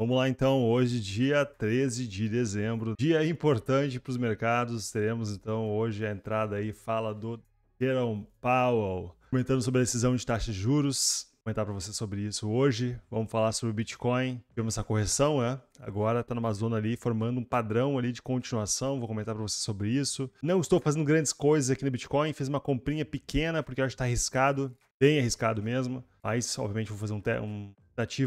Vamos lá então, hoje dia 13 de dezembro, dia importante para os mercados. Teremos então hoje a entrada aí fala do Jerome Powell, comentando sobre a decisão de taxa de juros. Vou comentar para você sobre isso hoje. Vamos falar sobre o Bitcoin. Tivemos essa correção, né? Agora está numa zona ali formando um padrão ali de continuação. Vou comentar para você sobre isso. Não estou fazendo grandes coisas aqui no Bitcoin. Fiz uma comprinha pequena porque acho que está arriscado, bem arriscado mesmo. Mas obviamente vou fazer um, um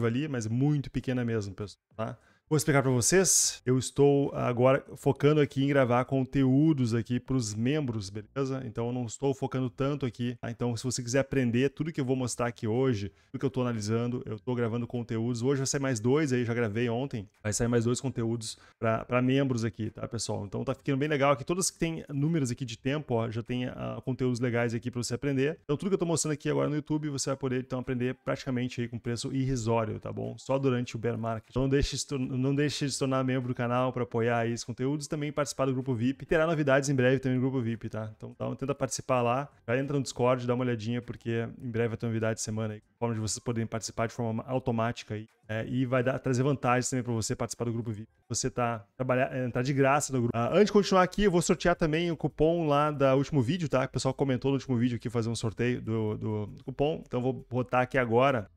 ali, mas muito pequena mesmo, pessoal, tá? Vou explicar para vocês. Eu estou agora focando aqui em gravar conteúdos aqui para os membros, beleza? Então eu não estou focando tanto aqui. Tá? Então se você quiser aprender tudo que eu vou mostrar aqui hoje, tudo que eu estou analisando, eu estou gravando conteúdos. Hoje vai sair mais dois aí, já gravei ontem. Vai sair mais dois conteúdos para membros aqui, tá, pessoal? Então tá ficando bem legal aqui. Todas que tem números aqui de tempo, ó, já tem uh, conteúdos legais aqui para você aprender. Então tudo que eu estou mostrando aqui agora no YouTube, você vai poder então aprender praticamente aí com preço irrisório, tá bom? Só durante o bear market. Então não deixe isso não deixe de se tornar membro do canal para apoiar aí os conteúdos, também participar do grupo VIP. Terá novidades em breve também no grupo VIP, tá? Então, tá, tenta participar lá, já entra no Discord, dá uma olhadinha, porque em breve vai ter novidade de semana aí, forma de vocês poderem participar de forma automática aí. É, e vai dar, trazer vantagens também para você participar do grupo VIP. Você tá trabalhar, é, entrar de graça no grupo. Ah, antes de continuar aqui, eu vou sortear também o cupom lá da último vídeo, tá? O pessoal comentou no último vídeo aqui fazer um sorteio do, do cupom, então vou botar aqui agora.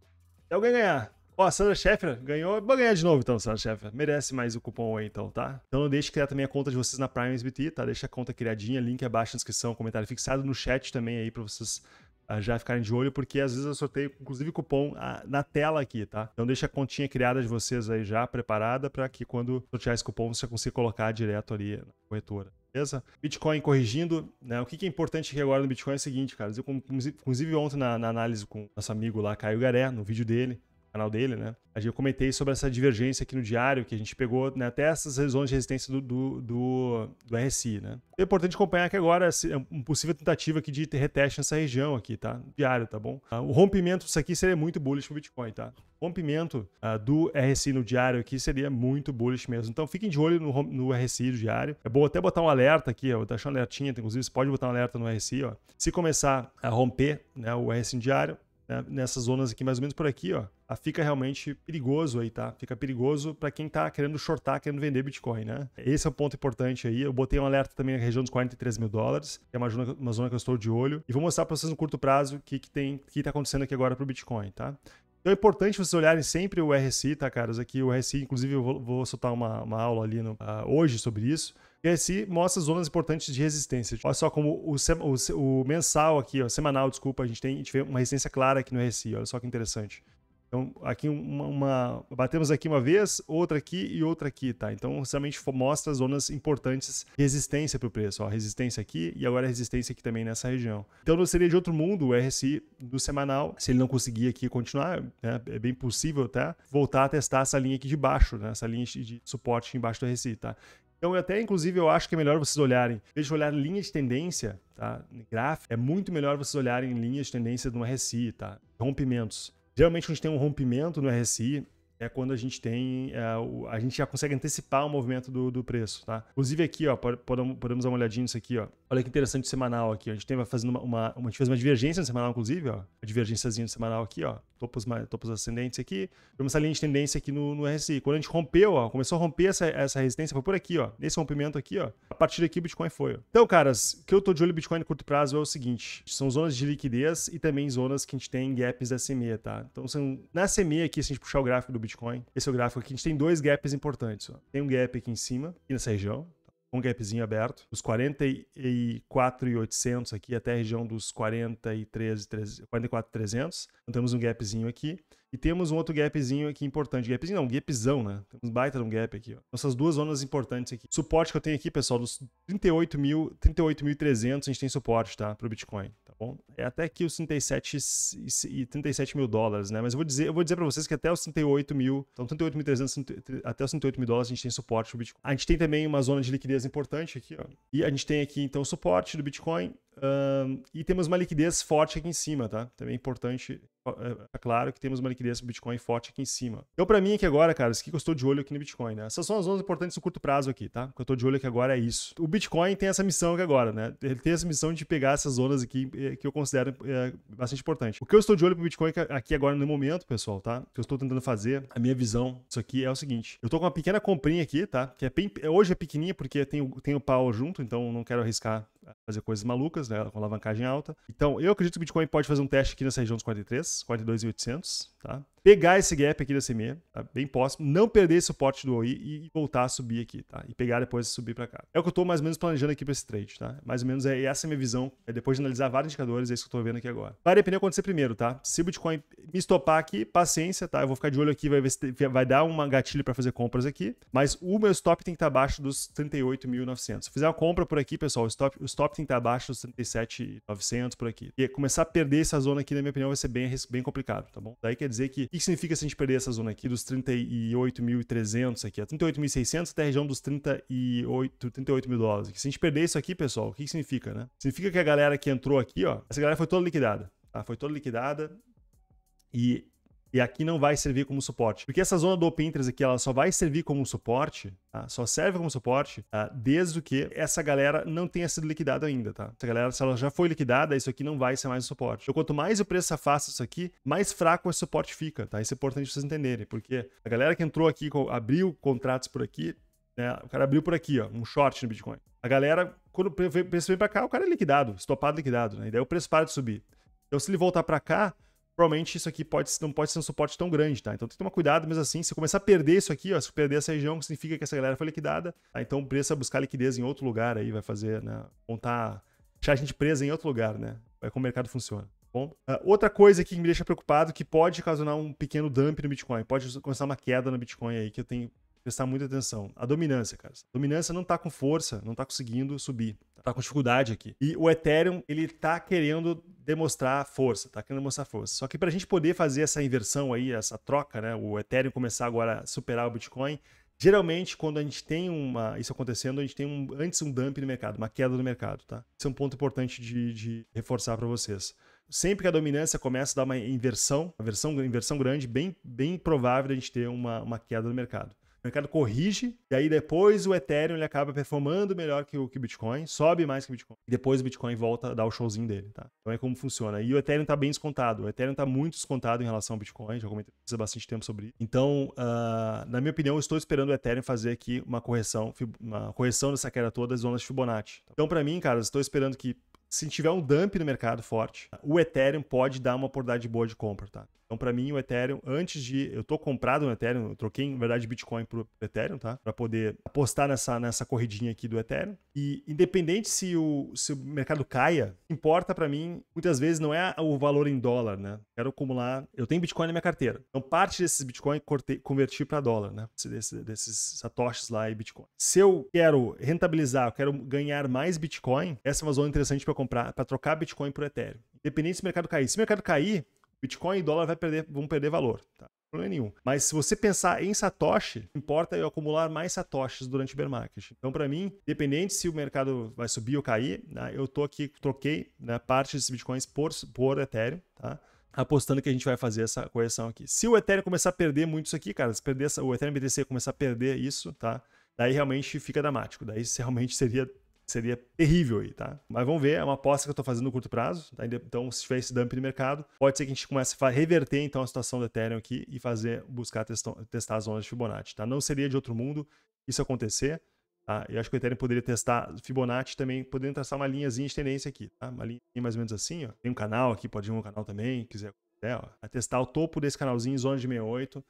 Se alguém ganhar Ó, a Sandra Sheffer ganhou. Vou ganhar de novo então, Sandra Sheffer. Merece mais o cupom aí então, tá? Então não deixe de criar também a conta de vocês na Prime SBT, tá? Deixa a conta criadinha, link abaixo na descrição, comentário fixado no chat também aí pra vocês ah, já ficarem de olho, porque às vezes eu sorteio, inclusive, cupom ah, na tela aqui, tá? Então deixa a continha criada de vocês aí já preparada para que quando sortear esse cupom você consiga colocar direto ali na corretora. Beleza? Bitcoin corrigindo, né? O que é importante aqui agora no Bitcoin é o seguinte, cara. Eu, inclusive, ontem na, na análise com nosso amigo lá, Caio Garé, no vídeo dele, canal dele, né? gente comentei sobre essa divergência aqui no diário, que a gente pegou né, até essas regiões de resistência do, do, do, do RSI, né? É importante acompanhar que agora assim, é uma possível tentativa aqui de ter reteste nessa região aqui, tá? Diário, tá bom? Ah, o rompimento disso aqui seria muito bullish pro Bitcoin, tá? O rompimento uh, do RSI no diário aqui seria muito bullish mesmo. Então fiquem de olho no, no RSI do diário. É bom até botar um alerta aqui, ó. Vou deixar um alertinha, inclusive, você pode botar um alerta no RSI, ó. Se começar a romper né, o RSI no diário, né, nessas zonas aqui, mais ou menos por aqui, ó, ah, fica realmente perigoso aí, tá? Fica perigoso para quem tá querendo shortar, querendo vender Bitcoin, né? Esse é o ponto importante aí. Eu botei um alerta também na região dos 43 mil dólares, que é uma zona, uma zona que eu estou de olho. E vou mostrar para vocês no curto prazo o que, que, tem, que tá acontecendo aqui agora pro Bitcoin, tá? Então é importante vocês olharem sempre o RSI, tá, caras? Aqui o RSI, inclusive eu vou, vou soltar uma, uma aula ali no, uh, hoje sobre isso. E RSI mostra zonas importantes de resistência. Tipo, olha só como o, o, o mensal aqui, ó, semanal, desculpa, a gente, tem, a gente vê uma resistência clara aqui no RSI. Olha só que interessante. Então, aqui uma, uma, Batemos aqui uma vez, outra aqui e outra aqui, tá? Então, realmente mostra zonas importantes de resistência para o preço. Ó, resistência aqui e agora resistência aqui também nessa região. Então, não seria de outro mundo o RSI do semanal, se ele não conseguir aqui continuar, né? É bem possível, tá? Voltar a testar essa linha aqui de baixo, né? Essa linha de suporte embaixo do RSI, tá? Então, até inclusive eu acho que é melhor vocês olharem, deixa eu olhar linha de tendência, tá? Gráfico, é muito melhor vocês olharem linha de tendência no RSI, tá? Rompimentos. Geralmente, quando a gente tem um rompimento no RSI, é quando a gente tem. É, a gente já consegue antecipar o movimento do, do preço, tá? Inclusive aqui, ó, podemos, podemos dar uma olhadinha nisso aqui, ó. Olha que interessante o semanal aqui. A gente tem fazendo uma, uma, uma, a gente fez uma divergência no semanal, inclusive, ó. A divergênciazinha no semanal aqui, ó. Topos, topos ascendentes aqui. Tem essa linha de tendência aqui no, no RSI. Quando a gente rompeu, ó, começou a romper essa, essa resistência, foi por aqui, ó. Nesse rompimento aqui, ó. A partir daqui o Bitcoin foi. Ó. Então, caras, o que eu tô de olho no Bitcoin no curto prazo é o seguinte: são zonas de liquidez e também zonas que a gente tem gaps da SME, tá? Então, são, na SME aqui, se a gente puxar o gráfico do Bitcoin, esse é o gráfico aqui, a gente tem dois gaps importantes. Ó. Tem um gap aqui em cima, aqui nessa região, um gapzinho aberto, dos 44,800 aqui até a região dos 44,300. Então temos um gapzinho aqui. E temos um outro gapzinho aqui importante. Gapzinho não, gapzão, né? Temos baita um gap aqui, ó. Essas duas zonas importantes aqui. Suporte que eu tenho aqui, pessoal, dos 38.300 38 a gente tem suporte, tá? Pro Bitcoin bom? É até aqui os 37 e 37 mil dólares, né? Mas eu vou dizer, eu vou dizer para vocês que até os 38 mil, então 38.300 até os 38 mil dólares a gente tem suporte pro Bitcoin. A gente tem também uma zona de liquidez importante aqui, ó. E a gente tem aqui então o suporte do Bitcoin um, e temos uma liquidez forte aqui em cima, tá? Também é importante é, é claro que temos uma liquidez do Bitcoin forte aqui em cima. Eu, para mim, aqui agora, cara, isso que eu estou de olho aqui no Bitcoin, né? Essas são as zonas importantes no curto prazo aqui, tá? O que eu estou de olho aqui agora é isso. O Bitcoin tem essa missão aqui agora, né? Ele tem essa missão de pegar essas zonas aqui é, que eu considero é, bastante importante. O que eu estou de olho pro Bitcoin aqui agora no momento, pessoal, tá? O que eu estou tentando fazer, a minha visão isso aqui é o seguinte. Eu estou com uma pequena comprinha aqui, tá? Que é bem, hoje é pequenininha porque tem o, tem o pau junto, então não quero arriscar fazer coisas malucas, né, com alavancagem alta. Então, eu acredito que o Bitcoin pode fazer um teste aqui nessa região dos 43, 42.800, tá? Pegar esse gap aqui da CME, tá? bem próximo, não perder esse suporte do OI e voltar a subir aqui, tá? E pegar depois e subir para cá. É o que eu estou mais ou menos planejando aqui para esse trade, tá? Mais ou menos é essa é a minha visão, é depois de analisar vários indicadores, é isso que eu estou vendo aqui agora. Vai depender acontecer primeiro, tá? Se o Bitcoin me estopar aqui, paciência, tá? Eu vou ficar de olho aqui, vai, ver se vai dar uma gatilha para fazer compras aqui, mas o meu stop tem que estar tá abaixo dos 38.900. Se eu fizer uma compra por aqui, pessoal, o stop, o stop tem que estar tá abaixo dos 37.900 por aqui. E começar a perder essa zona aqui, na minha opinião, vai ser bem, bem complicado, tá bom? Daí quer dizer dizer que o que significa se a gente perder essa zona aqui dos 38.300 aqui, a 38.600 até a região dos 38, 38 mil dólares. Se a gente perder isso aqui, pessoal, o que, que significa, né? Significa que a galera que entrou aqui, ó, essa galera foi toda liquidada, tá? Foi toda liquidada e e aqui não vai servir como suporte. Porque essa zona do Open Interest aqui, ela só vai servir como suporte, tá? só serve como suporte, tá? desde que essa galera não tenha sido liquidada ainda, tá? Essa galera, se ela já foi liquidada, isso aqui não vai ser mais um suporte. Então, quanto mais o preço afasta isso aqui, mais fraco esse suporte fica, tá? Isso é importante vocês entenderem, porque a galera que entrou aqui, abriu contratos por aqui, né? O cara abriu por aqui, ó, um short no Bitcoin. A galera, quando o preço vem para cá, o cara é liquidado, estopado, liquidado, né? E daí o preço para de subir. Então, se ele voltar para cá, provavelmente isso aqui pode, não pode ser um suporte tão grande, tá? Então tem que tomar cuidado, mas assim, se começar a perder isso aqui, ó, se perder essa região, significa que essa galera foi liquidada, tá? Então precisa buscar liquidez em outro lugar aí, vai fazer, né? Montar, deixar a gente presa em outro lugar, né? É como o mercado funciona. Tá bom, uh, outra coisa aqui que me deixa preocupado que pode causar um pequeno dump no Bitcoin, pode começar uma queda no Bitcoin aí que eu tenho prestar muita atenção. A dominância, cara. A dominância não tá com força, não tá conseguindo subir. Tá com dificuldade aqui. E o Ethereum, ele tá querendo demonstrar força, tá querendo mostrar força. Só que para a gente poder fazer essa inversão aí, essa troca, né? O Ethereum começar agora a superar o Bitcoin, Geralmente, quando a gente tem uma, isso acontecendo, a gente tem um, antes um dump no mercado, uma queda no mercado, tá? Isso é um ponto importante de, de reforçar para vocês. Sempre que a dominância começa a dar uma inversão, uma inversão grande, bem, bem provável a gente ter uma, uma queda no mercado. O mercado corrige, e aí depois o Ethereum ele acaba performando melhor que o que Bitcoin, sobe mais que o Bitcoin, e depois o Bitcoin volta a dar o showzinho dele, tá? Então é como funciona. E o Ethereum tá bem descontado, o Ethereum tá muito descontado em relação ao Bitcoin, já comentei há bastante tempo sobre isso. Então, uh, na minha opinião, eu estou esperando o Ethereum fazer aqui uma correção, uma correção dessa queda toda das zonas Fibonacci. Tá? Então, para mim, cara, estou esperando que se tiver um dump no mercado forte, o Ethereum pode dar uma oportunidade boa de compra, tá? Então, para mim, o Ethereum, antes de. Eu tô comprado no Ethereum, eu troquei, na verdade, Bitcoin pro Ethereum, tá? Para poder apostar nessa, nessa corridinha aqui do Ethereum. E, independente se o, se o mercado caia, importa para mim, muitas vezes, não é o valor em dólar, né? Quero acumular. Eu tenho Bitcoin na minha carteira. Então, parte desses Bitcoin cortei, converti para dólar, né? Desse, desses satoshis lá e Bitcoin. Se eu quero rentabilizar, eu quero ganhar mais Bitcoin, essa é uma zona interessante para comprar, para trocar Bitcoin por Ethereum. Independente se o mercado cair. Se o mercado cair, Bitcoin e dólar vai perder, vão perder valor, tá? Problema nenhum. Mas se você pensar em Satoshi, importa eu acumular mais Satoshis durante o bear market. Então, para mim, independente se o mercado vai subir ou cair, né, eu tô aqui, troquei né, parte desses Bitcoins por, por Ethereum, tá? apostando que a gente vai fazer essa correção aqui. Se o Ethereum começar a perder muito isso aqui, cara, se perder essa, o Ethereum BTC começar a perder isso, tá? Daí realmente fica dramático. Daí realmente seria seria terrível aí, tá? Mas vamos ver, é uma aposta que eu tô fazendo no curto prazo, tá? Então, se tiver esse dump de mercado, pode ser que a gente comece a reverter então a situação do Ethereum aqui e fazer, buscar testar as zonas de Fibonacci, tá? Não seria de outro mundo isso acontecer, tá? Eu acho que o Ethereum poderia testar Fibonacci também, podendo traçar uma linhazinha de tendência aqui, tá? Uma linha mais ou menos assim, ó. Tem um canal aqui, pode ir um canal também, quiser, é, ó. A testar o topo desse canalzinho, zona de 68,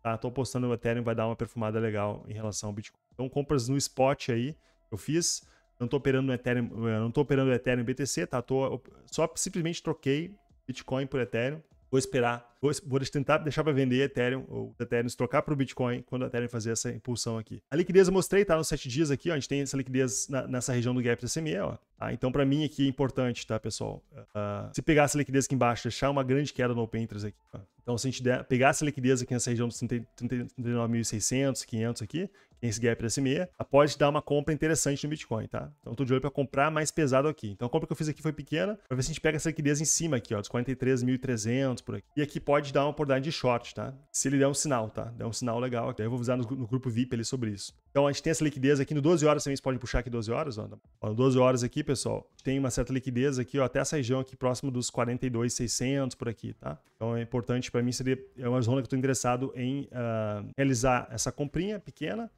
tá? Tô postando o Ethereum, vai dar uma perfumada legal em relação ao Bitcoin. Então, compras no spot aí, eu fiz, não estou operando no Ethereum, eh, não tô operando Ethereum BTC, tá? Tô, só simplesmente troquei Bitcoin por Ethereum. Vou esperar, vou, vou tentar deixar para vender Ethereum ou Ethereum se trocar para o Bitcoin quando o Ethereum fazer essa impulsão aqui. A liquidez eu mostrei, tá? Nos 7 dias aqui, ó, a gente tem essa liquidez na, nessa região do gap da CME, ó. Ah, então, para mim aqui é importante, tá, pessoal? Uh, se pegar essa liquidez aqui embaixo, deixar uma grande queda no Open Interest aqui. Tá? Então, se a gente der, pegar essa liquidez aqui nessa região dos 39.600, 500 aqui, esse gap da meia, ah, pode dar uma compra interessante no Bitcoin, tá? Então, estou tô de olho para comprar mais pesado aqui. Então, a compra que eu fiz aqui foi pequena, para ver se a gente pega essa liquidez em cima aqui, ó, dos 43.300 por aqui. E aqui pode dar uma oportunidade de short, tá? Se ele der um sinal, tá? Der um sinal legal aqui. eu vou avisar no, no grupo VIP ali sobre isso. Então a gente tem essa liquidez aqui no 12 horas também, você pode puxar aqui 12 horas, ó. No 12 horas aqui, pessoal, tem uma certa liquidez aqui, ó, até essa região aqui próximo dos 42,600 por aqui, tá? Então é importante para mim, seria, é uma zona que eu estou interessado em uh, realizar essa comprinha pequena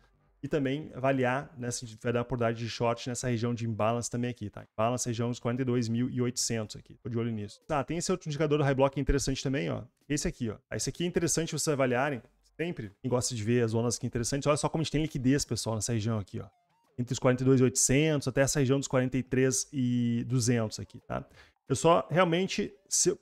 e também avaliar, né, se vai dar oportunidade de short nessa região de imbalance também aqui, tá? Imbalance região dos 42.800 aqui, tô de olho nisso. Tá, tem esse outro indicador do high block interessante também, ó. Esse aqui, ó. Esse aqui é interessante vocês avaliarem, sempre. Quem gosta de ver as zonas aqui interessantes, olha só como a gente tem liquidez, pessoal, nessa região aqui, ó. Entre os 42,800 até essa região dos 43,200 aqui, tá? Eu só realmente,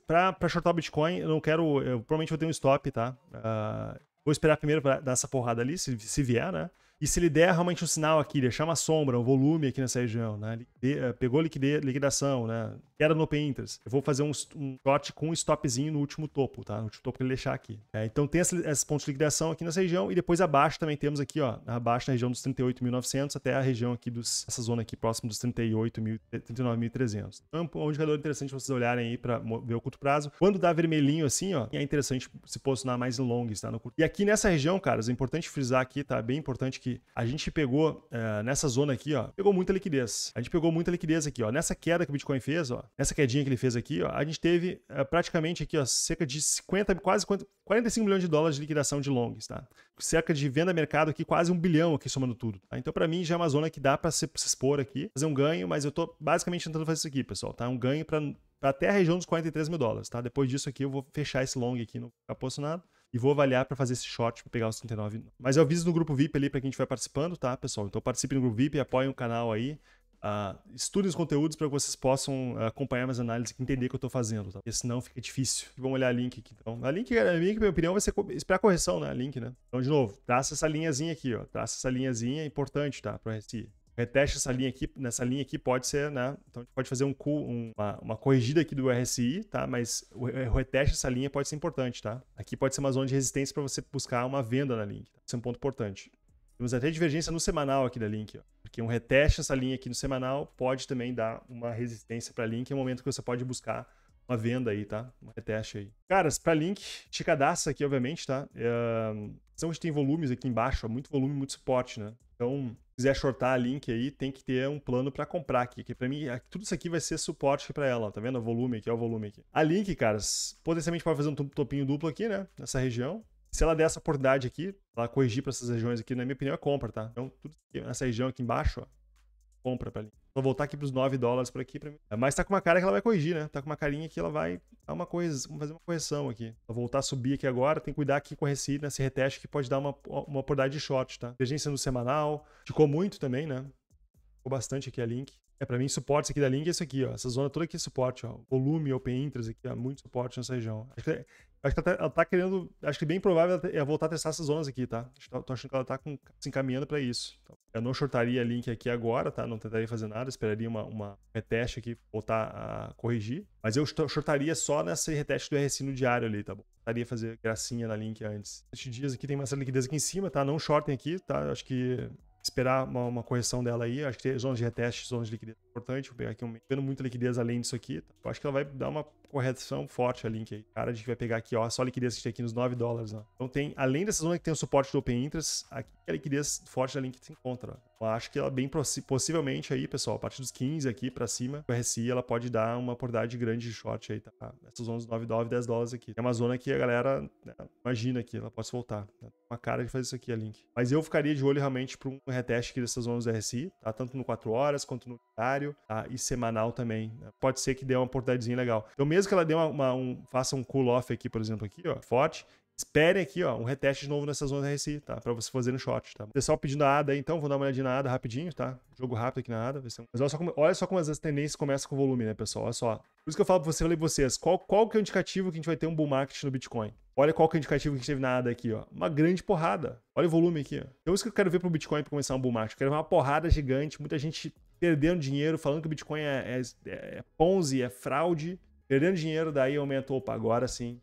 para shortar o Bitcoin, eu não quero. Eu provavelmente vou ter um stop, tá? Uh, vou esperar primeiro para dar essa porrada ali, se, se vier, né? E se ele der realmente um sinal aqui, deixar uma sombra, um volume aqui nessa região, né? Eh, pegou liquide, liquidação, né? queda era no Open Interest, eu vou fazer um, um short com um stopzinho no último topo, tá? No último topo que ele deixar aqui. É, então tem esses, pontos de liquidação aqui nessa região e depois abaixo também temos aqui, ó, abaixo na região dos 38.900 até a região aqui dos, essa zona aqui próximo dos 38.000, 39.300. Então é um indicador interessante vocês olharem aí para ver o curto prazo. Quando dá vermelhinho assim, ó, é interessante se posicionar mais em longs, tá? No curto. E aqui nessa região, caras, é importante frisar aqui, tá? Bem importante que a gente pegou é, nessa zona aqui, ó, pegou muita liquidez. A gente pegou muita liquidez aqui, ó. Nessa queda que o Bitcoin fez, ó, Nessa quedinha que ele fez aqui, ó, a gente teve eh, praticamente aqui ó, cerca de 50, quase 50, 45 milhões de dólares de liquidação de longs, tá? Cerca de venda mercado aqui, quase um bilhão aqui somando tudo. Tá? Então, para mim, já é uma zona que dá para se, se, expor aqui, fazer um ganho, mas eu tô basicamente tentando fazer isso aqui, pessoal, tá? Um ganho para até a região dos 43 mil dólares, tá? Depois disso aqui, eu vou fechar esse long aqui, não ficar posicionado e vou avaliar para fazer esse short para pegar os 39. Mas eu aviso no grupo VIP ali para quem estiver participando, tá, pessoal? Então participe no grupo VIP, apoiem o canal aí. Uh, ah, estudem os conteúdos para que vocês possam ah, acompanhar minhas análises e entender o que eu estou fazendo, tá? porque senão fica difícil. Vamos olhar a link aqui. Então, a link, a link, na minha opinião, vai ser esperar correção, né? A link, né? Então, de novo, traça essa linhazinha aqui, ó. Traça essa linhazinha, é importante, tá? Para RSI. reteste essa linha aqui, nessa linha aqui pode ser, né? Então a gente pode fazer um, uma, uma corrigida aqui do RSI, tá? Mas o, é, o reteste dessa linha pode ser importante, tá? Aqui pode ser uma zona de resistência para você buscar uma venda na link. Tá? Isso é um ponto importante. Temos até divergência no semanal aqui da link, ó. Porque um reteste essa linha aqui no semanal pode também dar uma resistência para link, é o momento que você pode buscar uma venda aí, tá? Um reteste aí. Caras, para link, te cadastra aqui, obviamente, tá? É... São onde tem volumes aqui embaixo, ó, muito volume, muito suporte, né? Então, quiser shortar a link aí, tem que ter um plano para comprar aqui, que para mim tudo isso aqui vai ser suporte para ela, tá vendo? O volume aqui, é o volume aqui. A link, caras, potencialmente pode fazer um topinho duplo aqui, né? Nessa região, se ela der essa oportunidade aqui, ela corrigir para essas regiões aqui, na minha opinião, é compra, tá? Então, tudo nessa região aqui embaixo, ó, compra para mim. Vou voltar aqui para os 9 dólares por aqui. Pra mim. É, mas tá com uma cara que ela vai corrigir, né? Tá com uma carinha que ela vai dar uma coisa, vamos fazer uma correção aqui. Vou voltar a subir aqui agora, tem que cuidar aqui com né? esse, nesse reteste que pode dar uma, uma oportunidade de short, tá? Divergência no semanal, ficou muito também, né? Ficou bastante aqui a link. É, para mim, suporte aqui da Link é esse aqui, ó. Essa zona toda aqui é suporte, ó. Volume, open interest aqui, ó. Muito suporte nessa região. Acho que, é, acho que ela, tá, ela, tá, querendo... Acho que bem provável ela voltar a testar essas zonas aqui, tá? Tô achando que ela tá com, se encaminhando para isso. Então, eu não shortaria a Link aqui agora, tá? Não tentaria fazer nada. Esperaria uma, uma reteste aqui, voltar a corrigir. Mas eu shortaria só nessa reteste do RSI no diário ali, tá bom? Tentaria fazer gracinha na Link antes. Esses dias aqui tem mais liquidez aqui em cima, tá? Não shortem aqui, tá? Acho que esperar uma, uma, correção dela aí. Acho que zonas de reteste, zonas de liquidez é importante. Vou pegar aqui um vendo muita liquidez além disso aqui. Tá? Eu acho que ela vai dar uma correção forte a Link aí. Cara, a gente vai pegar aqui, ó, só a liquidez que a gente tem aqui nos 9 dólares. Ó. Então tem, além dessa zona que tem o suporte do Open Interest, aqui é a liquidez forte da Link se encontra. Ó. Eu então, acho que ela bem possivelmente aí, pessoal, a partir dos 15 aqui para cima, o RSI ela pode dar uma oportunidade grande de short aí, tá? Essas zonas 9 dólares, 10 dólares aqui. É uma zona que a galera né, imagina que ela pode voltar. Né? Uma cara de fazer isso aqui, a Link. Mas eu ficaria de olho realmente para um reteste aqui dessas zonas do RSI, tá? Tanto no 4 horas quanto no diário, tá? E semanal também. Né? Pode ser que dê uma oportunidadezinha legal. Então mesmo que ela dê uma, uma um, faça um cool off aqui, por exemplo, aqui, ó, forte, Espere aqui, ó, um reteste de novo nessa zona RSI, tá? Pra você fazer no shot, tá? Pessoal pedindo a ADA aí, então, vou dar uma olhadinha na ADA rapidinho, tá? Jogo rápido aqui na ADA. Ver se... Mas olha só, como, olha só como as tendências começam com volume, né, pessoal? Olha só. Por isso que eu falo pra você, falei pra vocês, qual, qual que é o indicativo que a gente vai ter um bull market no Bitcoin? Olha qual que é o indicativo que a gente teve na ADA aqui, ó. Uma grande porrada. Olha o volume aqui, ó. Então isso que eu quero ver pro Bitcoin pra começar um bull market. Eu quero ver uma porrada gigante, muita gente perdendo dinheiro, falando que o Bitcoin é, é, é, é ponzi, é fraude. Perdendo dinheiro, daí aumentou, opa, agora sim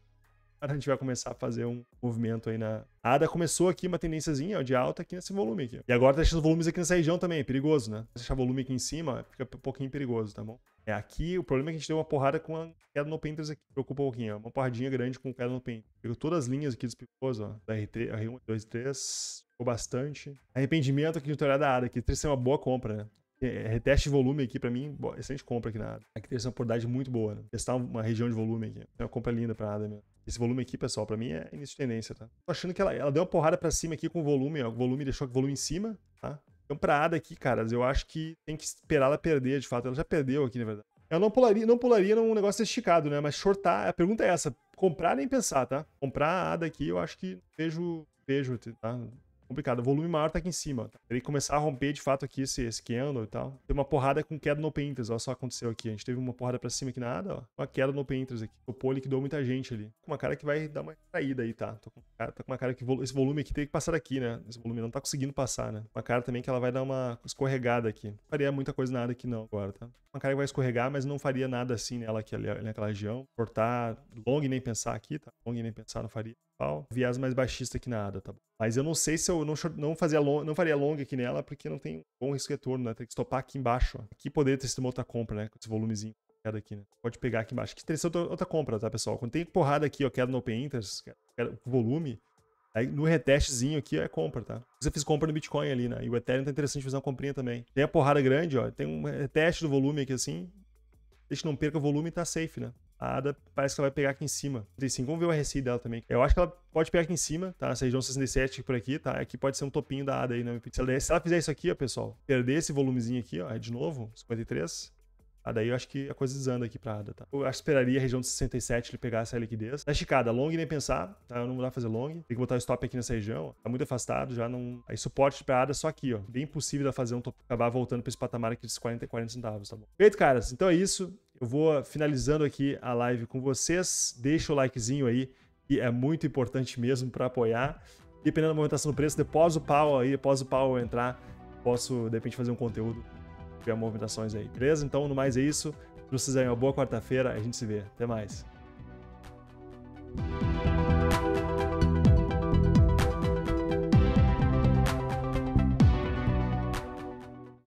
a gente vai começar a fazer um movimento aí na. A ADA começou aqui uma tendênciazinha ó, de alta aqui nesse volume aqui. E agora tá deixando volumes aqui nessa região também, é perigoso, né? Deixar volume aqui em cima fica um pouquinho perigoso, tá bom? É, aqui o problema é que a gente deu uma porrada com a queda no Painters aqui. Preocupa um pouquinho, ó. Uma porradinha grande com queda no Painters. Pegou todas as linhas aqui dos pivôs, ó. Da R3, R1, 2, 3. Ficou bastante. Arrependimento aqui de ter olhado a ADA aqui. Teria é uma boa compra, né? É, reteste volume aqui para mim, bom, excelente compra aqui na área. Aqui tem essa oportunidade muito boa, né? Testar uma região de volume aqui. É uma compra linda pra nada mesmo. Esse volume aqui, pessoal, para mim é início de tendência, tá? Tô achando que ela, ela deu uma porrada para cima aqui com o volume, ó. O volume deixou o volume em cima, tá? Então, pra ADA aqui, caras, eu acho que tem que esperar ela perder, de fato. Ela já perdeu aqui, na verdade. Eu não pularia, não pularia num negócio esticado, né? Mas shortar, a pergunta é essa. Comprar nem pensar, tá? Comprar a ADA aqui, eu acho que vejo, vejo, tá? complicado. O volume maior tá aqui em cima. Teria que começar a romper de fato aqui esse, esse candle e tal. Tem uma porrada com queda no open interest, ó, só aconteceu aqui. A gente teve uma porrada pra cima aqui nada, ó. Uma queda no open interest aqui. O pole liquidou muita gente ali. Com uma cara que vai dar uma caída aí, tá? Tô com Cara, tá com uma cara que esse volume aqui tem que passar aqui né? Esse volume não tá conseguindo passar, né? Uma cara também que ela vai dar uma escorregada aqui. Não faria muita coisa nada aqui não agora, tá? Uma cara que vai escorregar, mas não faria nada assim nela aqui, ali, naquela região. Cortar long nem pensar aqui, tá? Long nem pensar não faria. pau Viés mais baixista aqui na ADA, tá bom? Mas eu não sei se eu não, não, fazia long, não faria long aqui nela, porque não tem um bom risco retorno, né? Tem que estopar aqui embaixo, ó. Aqui poderia ter sido uma outra compra, né? Com esse volumezinho queda aqui, né? Pode pegar aqui embaixo. Que interessante outra compra, tá, pessoal? Quando tem porrada aqui, ó, queda no Open Interest, queda, volume, aí no retestezinho aqui é compra, tá? Eu fiz compra no Bitcoin ali, né? E o Ethereum tá interessante fazer uma comprinha também. Tem a porrada grande, ó, tem um reteste do volume aqui assim, a gente não perca o volume e tá safe, né? A ADA parece que ela vai pegar aqui em cima. 35, vamos ver o RSI dela também. Eu acho que ela pode pegar aqui em cima, tá? Essa região 67 por aqui, tá? Aqui é pode ser um topinho da ADA aí, né? Se ela, se ela fizer isso aqui, ó, pessoal, perder esse volumezinho aqui, ó, é de novo, 53, ah, daí eu acho que a coisa desanda aqui pra ADA, tá? Eu acho que esperaria a região de 67 ele pegar essa liquidez. Tá esticada, long nem pensar, tá? Eu não vou lá fazer long. Tem que botar o stop aqui nessa região. Tá muito afastado, já não... Aí suporte pra ADA só aqui, ó. Bem impossível da fazer um top... acabar voltando pra esse patamar aqui dos 40 e 40 centavos, tá bom? Feito, caras. Então é isso. Eu vou finalizando aqui a live com vocês. Deixa o likezinho aí, que é muito importante mesmo pra apoiar. Dependendo da movimentação do preço, depois o pau aí, após o pau eu entrar, posso, de repente, fazer um conteúdo tiver movimentações aí, beleza? Então, no mais é isso. Se vocês aí, uma boa quarta-feira. A gente se vê. Até mais.